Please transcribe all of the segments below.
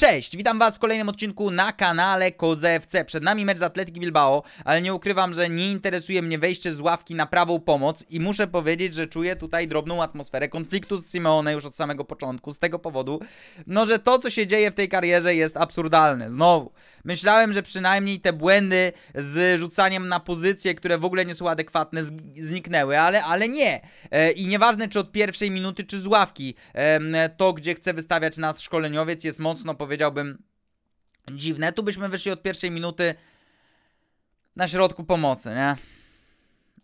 Cześć, witam Was w kolejnym odcinku na kanale Kozewce. Przed nami mecz z Atletyki Bilbao, ale nie ukrywam, że nie interesuje mnie wejście z ławki na prawą pomoc i muszę powiedzieć, że czuję tutaj drobną atmosferę konfliktu z Simeone już od samego początku, z tego powodu, no że to, co się dzieje w tej karierze jest absurdalne. Znowu, myślałem, że przynajmniej te błędy z rzucaniem na pozycje, które w ogóle nie są adekwatne, zniknęły, ale, ale nie. E, I nieważne, czy od pierwszej minuty, czy z ławki, e, to, gdzie chce wystawiać nas szkoleniowiec, jest mocno powiedziane powiedziałbym dziwne. Tu byśmy wyszli od pierwszej minuty na środku pomocy, nie?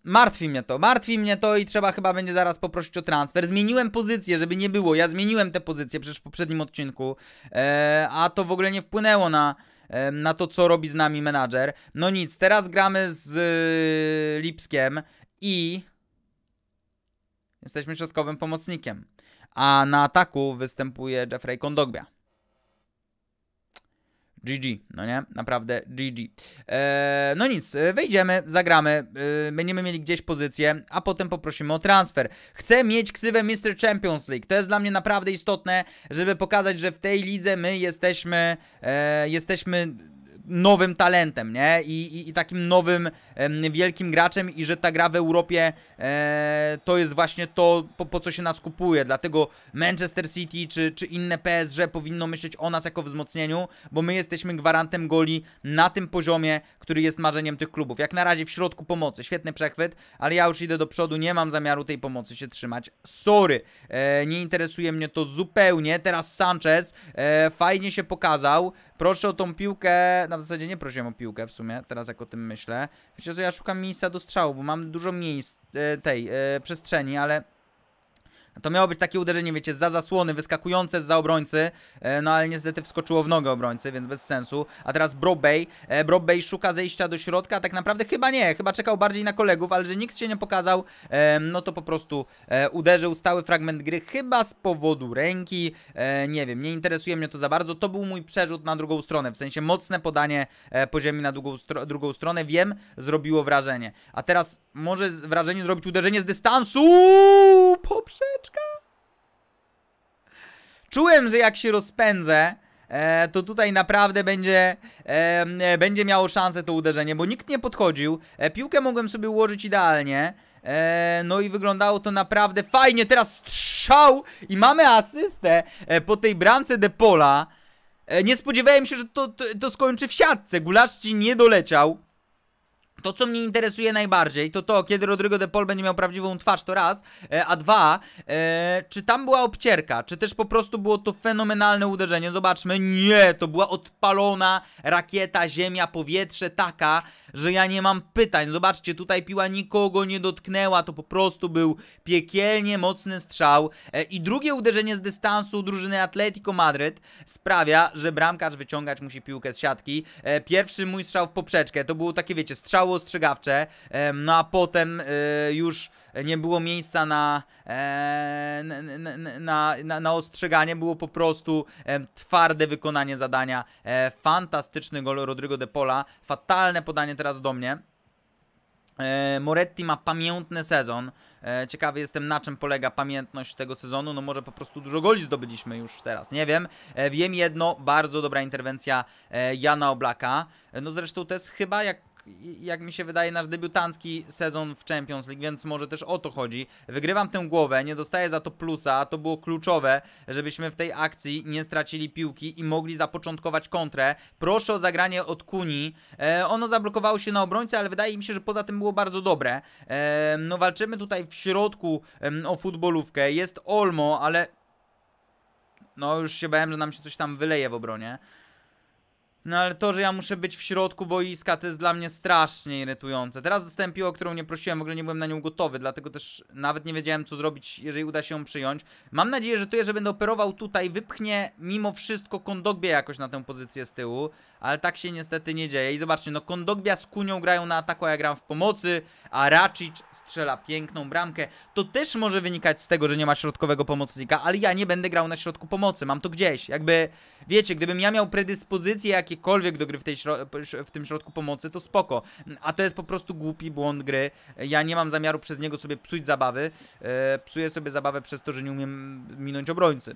Martwi mnie to, martwi mnie to i trzeba chyba będzie zaraz poprosić o transfer. Zmieniłem pozycję, żeby nie było. Ja zmieniłem tę pozycję przecież w poprzednim odcinku, e, a to w ogóle nie wpłynęło na, e, na to, co robi z nami menadżer. No nic, teraz gramy z e, Lipskiem i jesteśmy środkowym pomocnikiem. A na ataku występuje Jeffrey Kondogbia. GG, no nie? Naprawdę GG. Eee, no nic, e, wejdziemy, zagramy, eee, będziemy mieli gdzieś pozycję, a potem poprosimy o transfer. Chcę mieć ksywę Mr. Champions League. To jest dla mnie naprawdę istotne, żeby pokazać, że w tej lidze my jesteśmy, eee, jesteśmy nowym talentem, nie? I, i, i takim nowym, wielkim graczem i że ta gra w Europie e, to jest właśnie to, po, po, co się nas kupuje. Dlatego Manchester City czy, czy inne PSG powinno myśleć o nas jako wzmocnieniu, bo my jesteśmy gwarantem goli na tym poziomie, który jest marzeniem tych klubów. Jak na razie w środku pomocy, świetny przechwyt, ale ja już idę do przodu, nie mam zamiaru tej pomocy się trzymać. Sorry, e, nie interesuje mnie to zupełnie. Teraz Sanchez e, fajnie się pokazał. Proszę o tą piłkę na w zasadzie nie prosiłem o piłkę w sumie, teraz jak o tym myślę. Wiecie co, ja szukam miejsca do strzału, bo mam dużo miejsc e, tej e, przestrzeni, ale to miało być takie uderzenie, wiecie, za zasłony, wyskakujące za obrońcy, e, no ale niestety wskoczyło w nogę obrońcy, więc bez sensu. A teraz Brobay. E, Brobay szuka zejścia do środka, tak naprawdę chyba nie, chyba czekał bardziej na kolegów, ale że nikt się nie pokazał, e, no to po prostu uderzył stały fragment gry, chyba z powodu ręki, nie wiem, nie interesuje mnie to za bardzo. To był mój przerzut na drugą stronę, w sensie mocne podanie poziomie na drugą, stro drugą stronę, wiem, zrobiło wrażenie. A teraz może wrażenie zrobić uderzenie z dystansu, poprzeczka Czułem, że jak się rozpędzę, E, to tutaj naprawdę będzie, e, e, będzie miało szansę to uderzenie, bo nikt nie podchodził. E, piłkę mogłem sobie ułożyć idealnie. E, no i wyglądało to naprawdę fajnie. Teraz strzał i mamy asystę e, po tej bramce de Pola. nie spodziewałem się, że to, to, to skończy w siatce. Gulaszci nie doleciał. To, co mnie interesuje najbardziej, to to, kiedy Rodrigo de Paul będzie miał prawdziwą twarz, to raz, e, a dwa, e, czy tam była obcierka, czy też po prostu było to fenomenalne uderzenie, zobaczmy, nie, to była odpalona rakieta, ziemia, powietrze, taka, że ja nie mam pytań, zobaczcie, tutaj piła nikogo nie dotknęła, to po prostu był piekielnie mocny strzał e, i drugie uderzenie z dystansu drużyny Atletico Madryt sprawia, że bramkarz wyciągać musi piłkę z siatki, e, pierwszy mój strzał w poprzeczkę, to było takie, wiecie, strzał materiały ostrzegawcze, no a potem e, już nie było miejsca na, e, na, na, na, ostrzeganie, było po prostu twarde wykonanie zadania. E, Fantastyczny gol Rodrigo de Pola, fatalne podanie teraz do mnie. Moretti ma pamiętny sezon. Ciekawy jestem, na czym polega pamiętność tego sezonu. No może po prostu dużo goli zdobyliśmy już teraz, nie wiem. Wiem jedno, bardzo dobra interwencja Jana Oblaka. No zresztą to jest chyba, jak jak mi się wydaje, nasz debiutancki sezon w Champions League, więc może też o to chodzi. Wygrywam tę głowę, nie dostaję za to plusa, to było kluczowe, żebyśmy w tej akcji nie stracili piłki i mogli zapoczątkować kontrę. Proszę o zagranie od Kuni. E, ono zablokowało się na obrońcę, ale wydaje mi się, że poza tym było bardzo dobre. E, no walczymy tutaj w środku e, o futbolówkę. Jest Olmo, ale... No już się bałem, że nam się coś tam wyleje w obronie. No ale to, że ja muszę być w środku boiska, to jest dla mnie strasznie irytujące. Teraz dostałem piłę, o którą nie prosiłem, w ogóle nie byłem na nią gotowy, dlatego też nawet nie wiedziałem, co zrobić, jeżeli uda się ją przyjąć. Mam nadzieję, że to, że będę operował tutaj, wypchnie mimo wszystko Kondogbia jakoś na tę pozycję z tyłu, ale tak się niestety nie dzieje. I zobaczcie, no Kondogbia z Kunią grają na ataku, a ja gram w pomocy, a Racic strzela piękną bramkę. To też może wynikać z tego, że nie ma środkowego pomocnika, ale ja nie będę grał na środku pomocy, mam to gdzieś. Jakby, wiecie, gdybym ja miał predyspozycje, jakie jakiekolwiek do gry w, tej w tym środku pomocy, to spoko. A to jest po prostu głupi błąd gry. Ja nie mam zamiaru przez niego sobie psuć zabawy. E, psuję sobie zabawę przez to, że nie umiem minąć obrońcy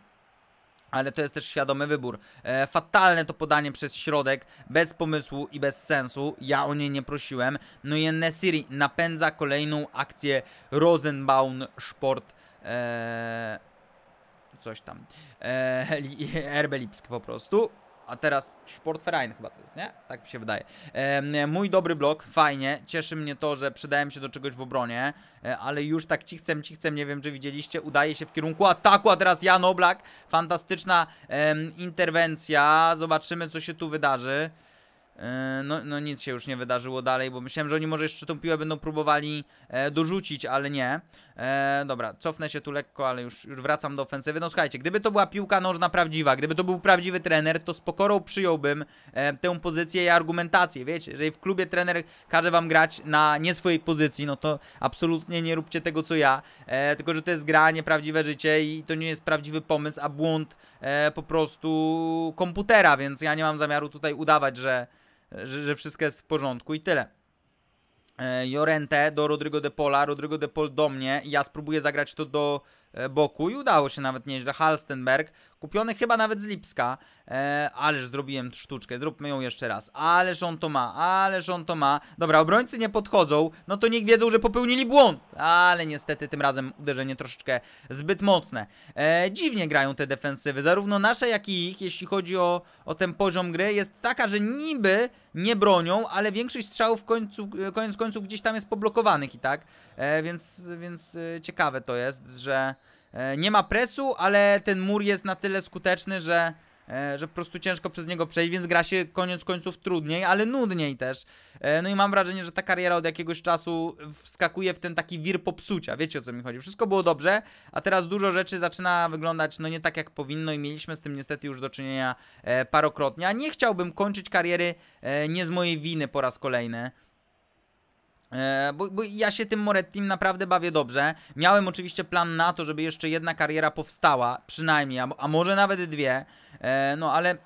ale to jest też świadomy wybór. E, fatalne to podanie przez środek, bez pomysłu i bez sensu. Ja o nie nie prosiłem. No i Nesiri napędza kolejną akcję Rosenbaum Sport. E, coś tam. E, RB Lipsk po prostu a teraz Sportverein chyba to jest, nie? Tak mi się wydaje. E, mój dobry blok, fajnie, cieszy mnie to, że przydałem się do czegoś w obronie, e, ale już tak cichcem, cichcem, nie wiem czy widzieliście, udaje się w kierunku ataku, a teraz Jan Oblak, fantastyczna e, interwencja, zobaczymy co się tu wydarzy. E, no, no, nic się już nie wydarzyło dalej, bo myślałem, że oni może jeszcze tą piłę będą próbowali e, dorzucić, ale nie. E, dobra, cofnę się tu lekko, ale już, już wracam do ofensywy. No słuchajcie, gdyby to była piłka nożna prawdziwa, gdyby to był prawdziwy trener, to z pokorą przyjąłbym e, tę pozycję i argumentację. Wiecie, jeżeli w klubie trener każe wam grać na nie swojej pozycji, no to absolutnie nie róbcie tego co ja. E, tylko, że to jest gra, nieprawdziwe życie i to nie jest prawdziwy pomysł, a błąd e, po prostu komputera, więc ja nie mam zamiaru tutaj udawać, że, że, że wszystko jest w porządku i tyle. Jorente e, do Rodrigo de Pola, Rodrigo de Pol do mnie. Ja spróbuję zagrać to do E, boku i udało się nawet nieźle. Halstenberg, kupiony chyba nawet z Lipska, e, ależ zrobiłem sztuczkę, zróbmy ją jeszcze raz. Ależ on to ma, ależ on to ma. Dobra, obrońcy nie podchodzą, no to niech wiedzą, że popełnili błąd, ale niestety tym razem uderzenie troszeczkę zbyt mocne. E, dziwnie grają te defensywy, zarówno nasze, jak i ich, jeśli chodzi o, o ten poziom gry, jest taka, że niby nie bronią, ale większość strzałów końcu, koniec końców gdzieś tam jest poblokowanych i tak, e, więc, więc e, ciekawe to jest, że E, nie ma presu, ale ten mur jest na tyle skuteczny, że e, że po prostu ciężko przez niego przejść, więc gra się koniec końców trudniej, ale nudniej też. E, no i mam wrażenie, że ta kariera od jakiegoś czasu wskakuje w ten taki wir popsucia, wiecie o co mi chodzi. Wszystko było dobrze, a teraz dużo rzeczy zaczyna wyglądać no nie tak jak powinno i mieliśmy z tym niestety już do czynienia parokrotnie. A nie chciałbym kończyć kariery nie z mojej winy po raz kolejny. E, bo, bo, ja się tym Morettim naprawdę bawię dobrze. Miałem oczywiście plan na to, żeby jeszcze jedna kariera powstała, przynajmniej, a, a może nawet dwie. E, no ale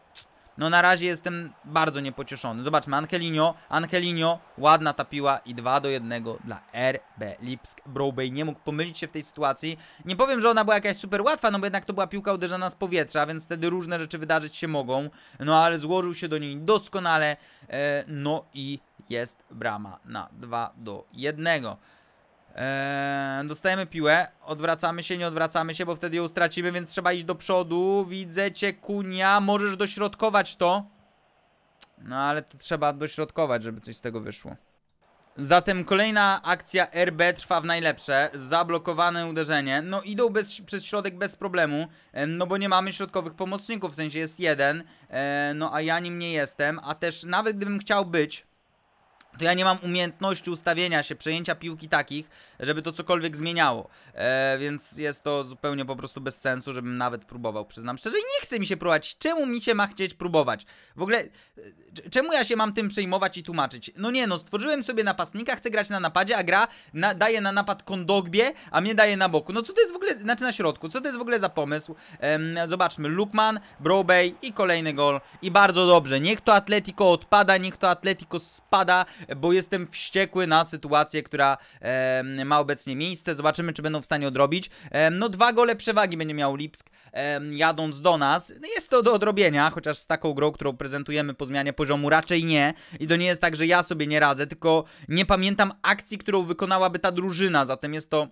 no na razie jestem bardzo niepocieszony. Zobaczmy, Angelino, Angelino ładna ta piła i 2 do 1 dla RB Lipsk. Brobey nie mógł pomylić się w tej sytuacji. Nie powiem, że ona była jakaś super łatwa, no bo jednak to była piłka uderzana z powietrza, więc wtedy różne rzeczy wydarzyć się mogą. No ale złożył się do niej doskonale, e, no i jest brama na 2 do 1. Eee, dostajemy piłę, odwracamy się, nie odwracamy się, bo wtedy ją stracimy, więc trzeba iść do przodu. Widzę cię, kunia, możesz dośrodkować to. No ale to trzeba dośrodkować, żeby coś z tego wyszło. Zatem kolejna akcja RB trwa w najlepsze, zablokowane uderzenie, no idą bez, przez środek bez problemu, no bo nie mamy środkowych pomocników, w sensie jest jeden, eee, no a ja nim nie jestem, a też nawet gdybym chciał być, to ja nie mam umiejętności ustawienia się, przejęcia piłki takich, żeby to cokolwiek zmieniało. E, więc jest to zupełnie po prostu bez sensu, żebym nawet próbował, przyznam szczerze. I nie chce mi się próbować. Czemu mi się ma chcieć próbować? W ogóle, e, czemu ja się mam tym przejmować i tłumaczyć? No nie, no stworzyłem sobie napastnika, chcę grać na napadzie, a gra na, daje na napad kondogbie, a mnie daje na boku. No co to jest w ogóle, znaczy na środku, co to jest w ogóle za pomysł? E, zobaczmy, Lukman, Brobey i kolejny gol. I bardzo dobrze, niech to Atletico odpada, niech to Atletico spada, bo jestem wściekły na sytuację, która e, ma obecnie miejsce. Zobaczymy, czy będą w stanie odrobić. E, no dwa gole przewagi będzie miał Lipsk e, jadąc do nas. No jest to do odrobienia, chociaż z taką grą, którą prezentujemy po zmianie poziomu raczej nie. I to nie jest tak, że ja sobie nie radzę, tylko nie pamiętam akcji, którą wykonałaby ta drużyna, zatem jest to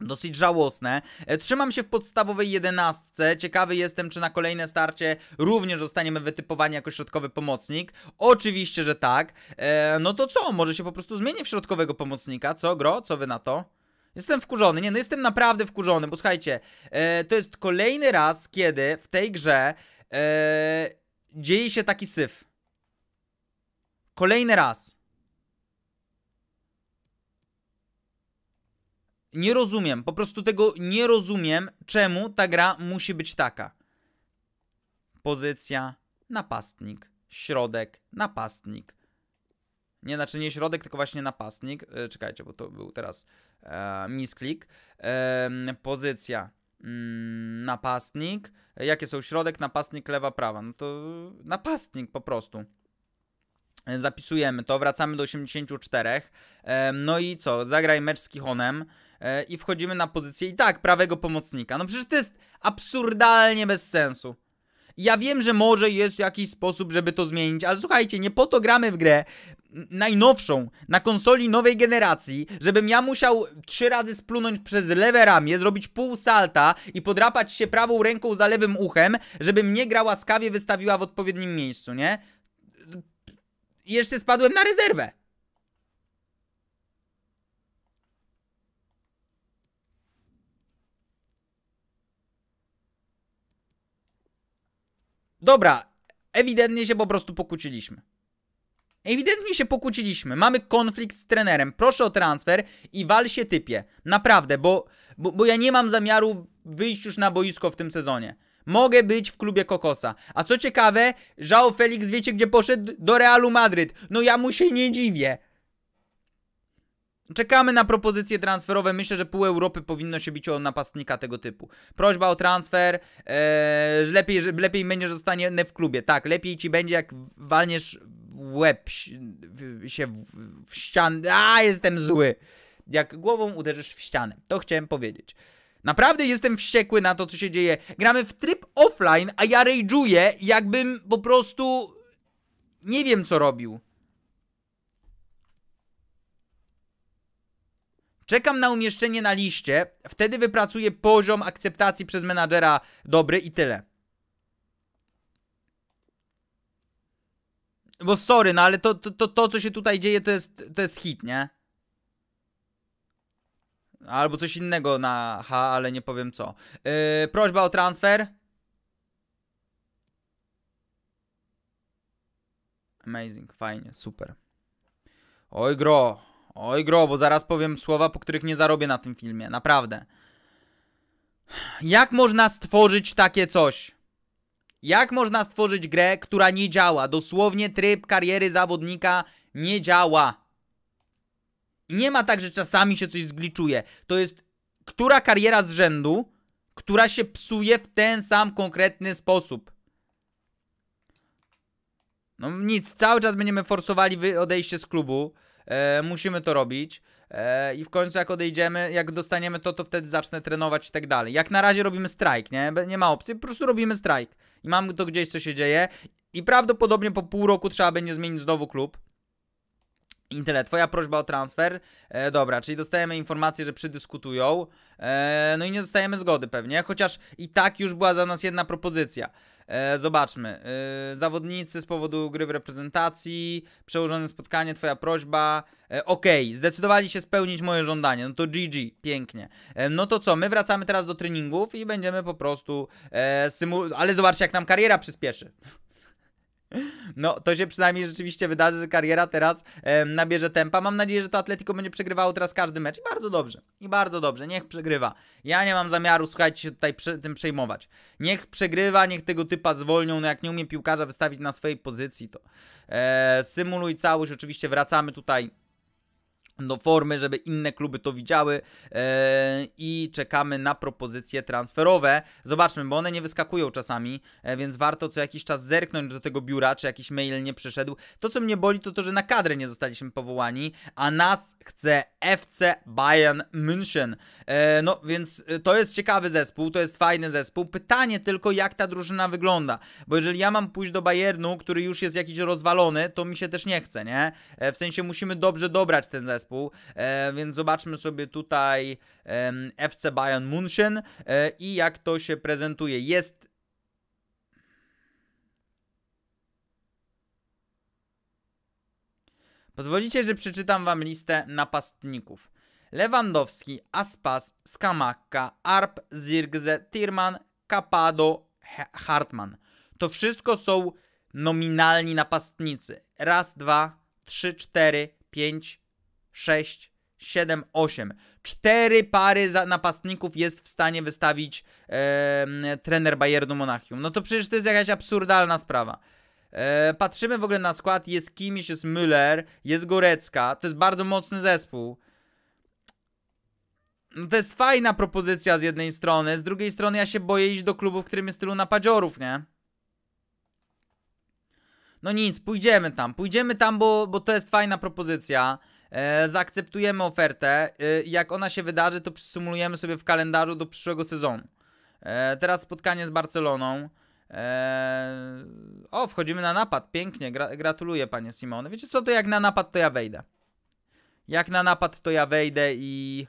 Dosyć żałosne. E, trzymam się w podstawowej jedenastce. Ciekawy jestem, czy na kolejne starcie również zostaniemy wytypowani jako środkowy pomocnik. Oczywiście, że tak. Eee, no to co? Może się po prostu zmienię w środkowego pomocnika? Co, Gro? Co wy na to? Jestem wkurzony, nie no jestem naprawdę wkurzony, bo słuchajcie, eee, to jest kolejny raz, kiedy w tej grze eee, dzieje się taki syf. Kolejny raz. Nie rozumiem, po prostu tego nie rozumiem, czemu ta gra musi być taka. Pozycja, napastnik, środek, napastnik. Nie, znaczy nie środek, tylko właśnie napastnik. E, czekajcie, bo to był teraz e, misklik. E, pozycja, mm, napastnik. Jakie są środek, napastnik, lewa, prawa? No to napastnik po prostu zapisujemy to, wracamy do 84. No i co? Zagraj mecz z Kichonem. E, i wchodzimy na pozycję i tak prawego pomocnika. No przecież to jest absurdalnie bez sensu. Ja wiem, że może jest jakiś sposób, żeby to zmienić, ale słuchajcie, nie po to gramy w grę najnowszą, na konsoli nowej generacji, żebym ja musiał trzy razy splunąć przez lewe ramię, zrobić pół salta i podrapać się prawą ręką za lewym uchem, żeby mnie gra łaskawie wystawiła w odpowiednim miejscu, nie? Jeszcze spadłem na rezerwę. Dobra, ewidentnie się po prostu pokłóciliśmy. Ewidentnie się pokłóciliśmy. Mamy konflikt z trenerem. Proszę o transfer i wal się typie. Naprawdę, bo, bo, bo ja nie mam zamiaru wyjść już na boisko w tym sezonie. Mogę być w klubie Kokosa. A co ciekawe, Żao Felix wiecie gdzie poszedł? Do Realu Madryt. No ja mu się nie dziwię. Czekamy na propozycje transferowe. Myślę, że pół Europy powinno się bić o napastnika tego typu. Prośba o transfer. E, że lepiej, że lepiej będzie, że zostanie w klubie. Tak, lepiej ci będzie, jak walniesz w łeb się w, w ścian. A, jestem zły. Jak głową uderzysz w ścianę. To chciałem powiedzieć. Naprawdę jestem wściekły na to, co się dzieje. Gramy w tryb offline, a ja rage'uję, jakbym po prostu nie wiem, co robił. Czekam na umieszczenie na liście, wtedy wypracuję poziom akceptacji przez menadżera dobry i tyle. Bo sorry, no ale to, to, to, to co się tutaj dzieje, to jest, to jest hit, nie? Albo coś innego na H, ale nie powiem co. Yy, prośba o transfer. Amazing, fajnie, super. Oj gro. Oj gro, bo zaraz powiem słowa, po których nie zarobię na tym filmie, naprawdę. Jak można stworzyć takie coś? Jak można stworzyć grę, która nie działa? Dosłownie tryb kariery zawodnika nie działa. I nie ma tak, że czasami się coś zgliczuje. To jest która kariera z rzędu, która się psuje w ten sam konkretny sposób. No nic, cały czas będziemy forsowali odejście z klubu. E, musimy to robić. E, I w końcu jak odejdziemy, jak dostaniemy to, to wtedy zacznę trenować i tak dalej. Jak na razie robimy strajk, nie? Nie ma opcji, po prostu robimy strajk. I mam to gdzieś, co się dzieje. I prawdopodobnie po pół roku trzeba będzie zmienić znowu klub. Internet, twoja prośba o transfer. E, dobra, czyli dostajemy informację, że przydyskutują. E, no i nie dostajemy zgody pewnie, chociaż i tak już była za nas jedna propozycja. E, zobaczmy. E, zawodnicy z powodu gry w reprezentacji, przełożone spotkanie, twoja prośba. E, okej, okay. zdecydowali się spełnić moje żądanie. No to GG, pięknie. no to co, my wracamy teraz do treningów i będziemy po prostu... E, ale zobaczcie, jak nam kariera przyspieszy. No, to się przynajmniej rzeczywiście wydarzy, że kariera teraz e, nabierze tempa. Mam nadzieję, że to Atletico będzie przegrywało teraz każdy mecz i bardzo dobrze. I bardzo dobrze, niech przegrywa. Ja nie mam zamiaru, słuchajcie, się tutaj tym przejmować. Niech przegrywa, niech tego typa zwolnią. No, jak nie umie piłkarza wystawić na swojej pozycji, to e, symuluj całość. Oczywiście wracamy tutaj do formy, żeby inne kluby to widziały yy, i czekamy na propozycje transferowe. Zobaczmy, bo one nie wyskakują czasami, yy, więc warto co jakiś czas zerknąć do tego biura, czy jakiś mail nie przyszedł. To, co mnie boli, to to, że na kadrę nie zostaliśmy powołani, a nas chce FC Bayern München. Yy, no, więc to jest ciekawy zespół, to jest fajny zespół. Pytanie tylko, jak ta drużyna wygląda, bo jeżeli ja mam pójść do Bayernu, który już jest jakiś rozwalony, to mi się też nie chce, nie? w sensie musimy dobrze dobrać ten zespół zespół, e, więc zobaczmy sobie tutaj e, FC Bayern München e, i jak to się prezentuje. Jest Pozwolicie, że przeczytam wam listę napastników. Lewandowski, Aspas, Skamakka, Arp, Zirgze, Tirman, Capado, Hartman. To wszystko są nominalni napastnicy. Raz, dwa, trzy, cztery, pięć, 6, 7, 8. Cztery pary napastników jest w stanie wystawić e, trener Bayernu Monachium. No to przecież to jest jakaś absurdalna sprawa. E, patrzymy w ogóle na skład, jest Kimiś, jest Müller, jest Gorecka, to jest bardzo mocny zespół. No to jest fajna propozycja z jednej strony, z drugiej strony ja się boję iść do klubu, w którym jest tylu napadziorów, nie? No nic, pójdziemy tam, pójdziemy tam, bo, bo to jest fajna propozycja. E, zaakceptujemy ofertę. E, jak ona się wydarzy, to przysumujemy sobie w kalendarzu do przyszłego sezonu. E, teraz spotkanie z Barceloną. E, o, wchodzimy na napad. Pięknie, Gra gratuluję panie Simony. Wiecie co, to jak na napad, to ja wejdę. Jak na napad, to ja wejdę i,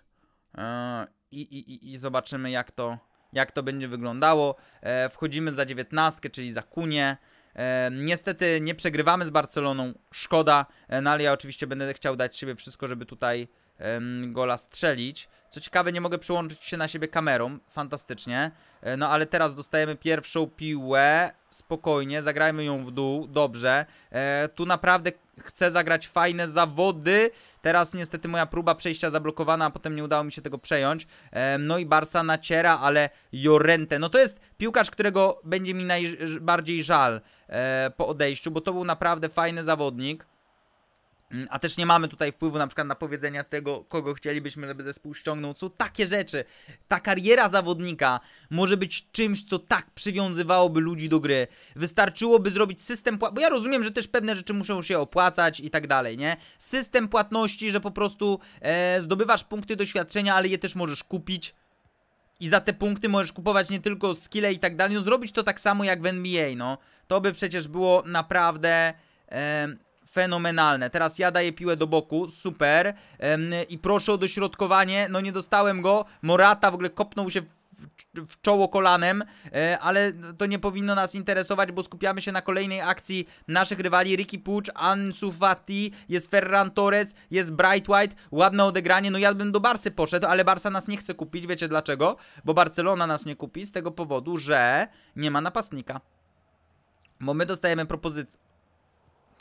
e, i, i, i zobaczymy, jak to, jak to będzie wyglądało. E, wchodzimy za dziewiętnastkę, czyli za kunie. E, niestety nie przegrywamy z Barceloną, szkoda, e, no ale ja oczywiście będę chciał dać siebie wszystko, żeby tutaj gola strzelić. Co ciekawe, nie mogę przyłączyć się na siebie kamerą, fantastycznie. E, no ale teraz dostajemy pierwszą piłę, spokojnie, zagrajmy ją w dół, dobrze. E, tu naprawdę chcę zagrać fajne zawody. Teraz niestety moja próba przejścia zablokowana, a potem nie udało mi się tego przejąć. E, no i Barsa naciera, ale Jorente, no to jest piłkarz, którego będzie mi najbardziej żal e, po odejściu, bo to był naprawdę fajny zawodnik. Mm, a też nie mamy tutaj wpływu na przykład na powiedzenia tego, kogo chcielibyśmy, żeby zespół ściągnął, co takie rzeczy. Ta kariera zawodnika może być czymś, co tak przywiązywałoby ludzi do gry. Wystarczyłoby zrobić system płatności, bo ja rozumiem, że też pewne rzeczy muszą się opłacać i tak dalej, nie? System płatności, że po prostu e, zdobywasz punkty doświadczenia, ale je też możesz kupić. I za te punkty możesz kupować nie tylko skille i tak dalej, no zrobić to tak samo jak w NBA, no. To by przecież było naprawdę... E, fenomenalne. Teraz ja daję piłę do boku, super. I proszę o dośrodkowanie, no nie dostałem go. Morata w ogóle kopnął się w czoło kolanem, e, ale to nie powinno nas interesować, bo skupiamy się na kolejnej akcji naszych rywali Ricky Pucz, Ansu Fati, jest Ferran Torres, jest Bright White, ładne odegranie, no ja bym do Barsy poszedł, ale Barsa nas nie chce kupić, wiecie dlaczego? Bo Barcelona nas nie kupi z tego powodu, że nie ma napastnika. Bo my dostajemy propozycję,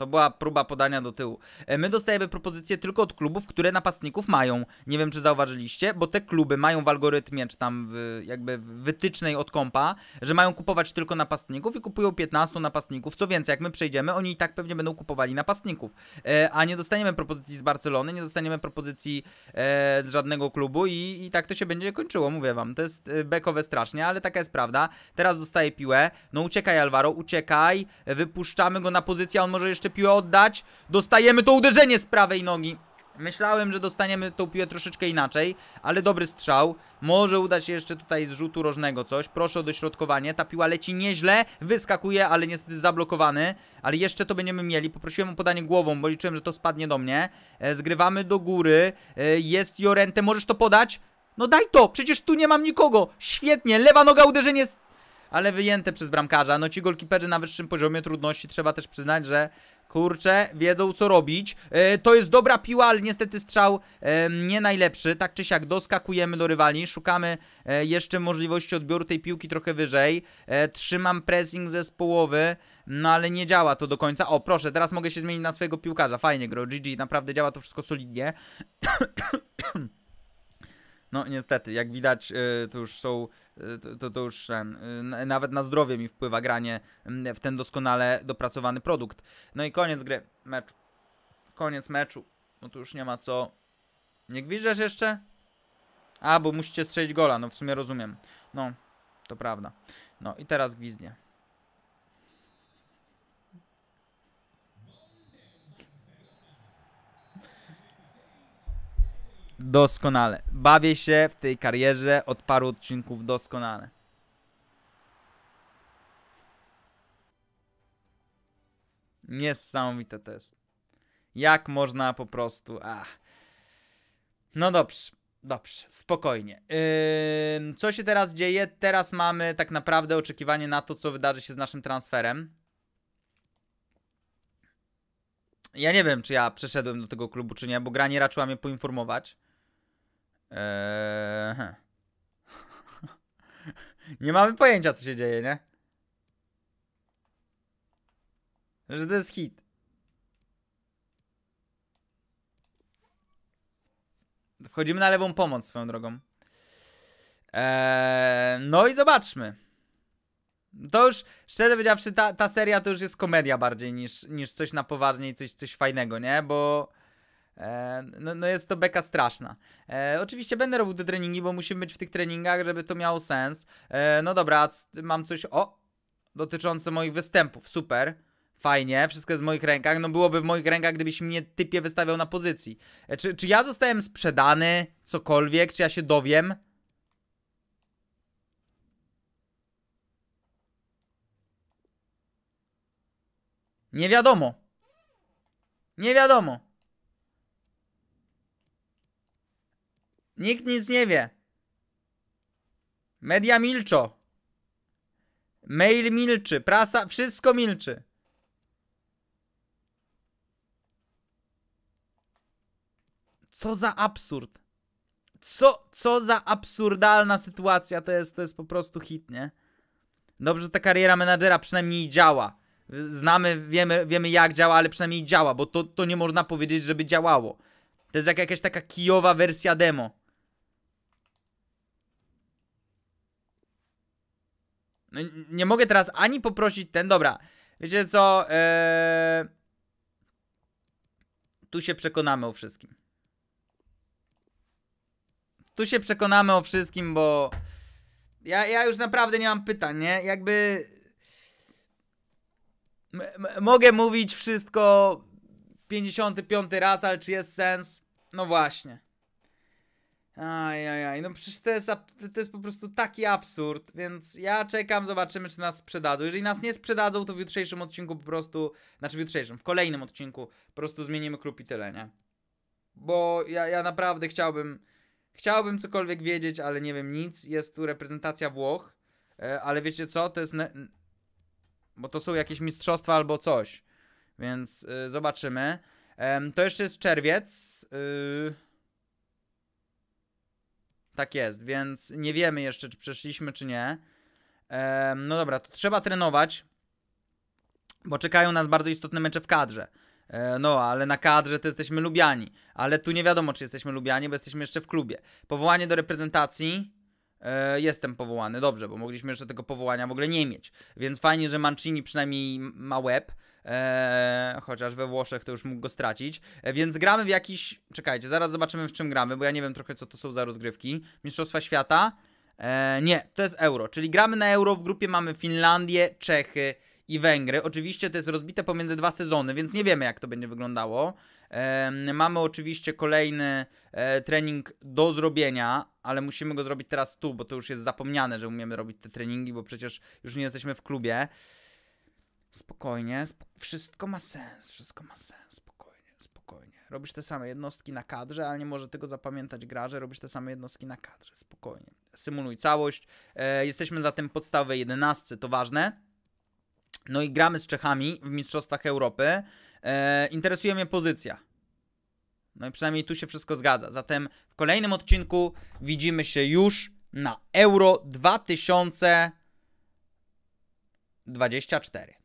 to była próba podania do tyłu. E, my dostajemy propozycje tylko od klubów, które napastników mają. Nie wiem, czy zauważyliście, bo te kluby mają w algorytmie, czy tam w, jakby w wytycznej od kompa, że mają kupować tylko napastników i kupują 15 napastników. Co więcej, jak my przejdziemy, oni i tak pewnie będą kupowali napastników. E, a nie dostaniemy propozycji z Barcelony, nie dostaniemy propozycji e, z żadnego klubu i, i tak to się będzie kończyło, mówię wam. To jest bekowe strasznie, ale taka jest prawda. Teraz dostaje piłę, no uciekaj Alvaro, uciekaj, wypuszczamy go na pozycję, on może jeszcze chce piłę oddać. Dostajemy to uderzenie z prawej nogi. Myślałem, że dostaniemy tą piłę troszeczkę inaczej, ale dobry strzał. Może uda się jeszcze tutaj z rzutu rożnego coś. Proszę o dośrodkowanie. Ta piła leci nieźle, wyskakuje, ale niestety zablokowany. Ale jeszcze to będziemy mieli. Poprosiłem o podanie głową, bo liczyłem, że to spadnie do mnie. E, zgrywamy do góry. E, jest Jorente, możesz to podać? No daj to, przecież tu nie mam nikogo. Świetnie, lewa noga, uderzenie z ale wyjęte przez bramkarza. No ci golkiperzy na wyższym poziomie trudności trzeba też przyznać, że Kurczę, wiedzą co robić. E, to jest dobra piła, ale niestety strzał e, nie najlepszy. Tak czy siak doskakujemy do rywali, szukamy e, jeszcze możliwości odbioru tej piłki trochę wyżej. E, trzymam pressing zespołowy, no ale nie działa to do końca. O, proszę, teraz mogę się zmienić na swojego piłkarza. Fajnie gro, GG, naprawdę działa to wszystko solidnie. No niestety, jak widać, y, to już są, y, to, to już nawet na zdrowie mi wpływa granie w ten doskonale dopracowany produkt. No i koniec gry, meczu. Koniec meczu. No tu już nie ma co. Nie gwiżdżesz jeszcze? A, bo musicie strzelić gola, no w sumie rozumiem. No, to prawda. No i teraz gwizdnie. Doskonale. Bawię się w tej karierze od paru odcinków doskonale. Niesamowite to jest. Jak można po prostu... Ach. No dobrze. Dobrze, spokojnie. Yy, co się teraz dzieje? Teraz mamy tak naprawdę oczekiwanie na to, co wydarzy się z naszym transferem. Ja nie wiem, czy ja przeszedłem do tego klubu, czy nie, bo gra nie raczyła mnie poinformować. Eee, hmm. nie mamy pojęcia, co się dzieje, nie? Że to jest hit. Wchodzimy na lewą pomoc swoją drogą. Eee, no i zobaczmy. To już, szczerze powiedziawszy, ta, ta seria to już jest komedia bardziej niż, niż coś na poważnie i coś, coś fajnego, nie? Bo E, no, no, jest to beka straszna. E, oczywiście będę robił te treningi, bo musimy być w tych treningach, żeby to miało sens. E, no dobra, mam coś o dotyczące moich występów. Super. Fajnie, wszystko jest w moich rękach. No byłoby w moich rękach, gdybyś mnie typie wystawiał na pozycji. E, czy, czy ja zostałem sprzedany? Cokolwiek? Czy ja się dowiem? Nie wiadomo. Nie wiadomo. Nikt nic nie wie. Media milczą. Mail milczy, prasa, wszystko milczy. Co za absurd. Co, co za absurdalna sytuacja. To jest, to jest po prostu hit, nie? Dobrze, że ta kariera menadżera przynajmniej działa. Znamy, wiemy, wiemy jak działa, ale przynajmniej działa, bo to, to nie można powiedzieć, żeby działało. To jest jak jakaś taka kijowa wersja demo. No, nie mogę teraz ani poprosić ten, dobra. Wiecie co? Eee... Tu się przekonamy o wszystkim. Tu się przekonamy o wszystkim, bo ja, ja już naprawdę nie mam pytań, nie? Jakby M mogę mówić wszystko 55 raz, ale czy jest sens? No właśnie. Aj, aj, aj. no przecież to jest, to jest po prostu taki absurd, więc ja czekam, zobaczymy czy nas sprzedadzą. Jeżeli nas nie sprzedadzą, to w jutrzejszym odcinku po prostu, znaczy w jutrzejszym, w kolejnym odcinku po prostu zmienimy klub i tyle, nie? Bo ja, ja naprawdę chciałbym, chciałbym cokolwiek wiedzieć, ale nie wiem nic. Jest tu reprezentacja Włoch, e, ale wiecie co, to jest... Bo to są jakieś mistrzostwa albo coś, więc e, zobaczymy. to jeszcze jest czerwiec. Yy... Tak jest, więc nie wiemy jeszcze, czy przeszliśmy, czy nie. Ehm, no dobra, to trzeba trenować, bo czekają nas bardzo istotne mecze w kadrze. E, no, ale na kadrze to jesteśmy lubiani. Ale tu nie wiadomo, czy jesteśmy lubiani, bo jesteśmy jeszcze w klubie. Powołanie do reprezentacji. E, jestem powołany, dobrze, bo mogliśmy jeszcze tego powołania w ogóle nie mieć. Więc fajnie, że Mancini przynajmniej ma łeb. Eee, chociaż we Włoszech to już mógł go stracić. Eee, więc gramy w jakiś... Czekajcie, zaraz zobaczymy w czym gramy, bo ja nie wiem trochę co to są za rozgrywki. Mistrzostwa Świata. Eee, nie, to jest euro, czyli gramy na euro, w grupie mamy Finlandię, Czechy i Węgry. Oczywiście to jest rozbite pomiędzy dwa sezony, więc nie wiemy jak to będzie wyglądało. Eee, mamy oczywiście kolejny e, trening do zrobienia, ale musimy go zrobić teraz tu, bo to już jest zapomniane, że umiemy robić te treningi, bo przecież już nie jesteśmy w klubie. Spokojnie, sp wszystko ma sens, wszystko ma sens, spokojnie, spokojnie. Robisz te same jednostki na kadrze, ale nie może tego zapamiętać gra, że robisz te same jednostki na kadrze, spokojnie. Symuluj całość, e, jesteśmy za tym podstawowej jedenastce, to ważne. No i gramy z Czechami w Mistrzostwach Europy. E, interesuje mnie pozycja. No i przynajmniej tu się wszystko zgadza. Zatem w kolejnym odcinku widzimy się już na Euro 2024.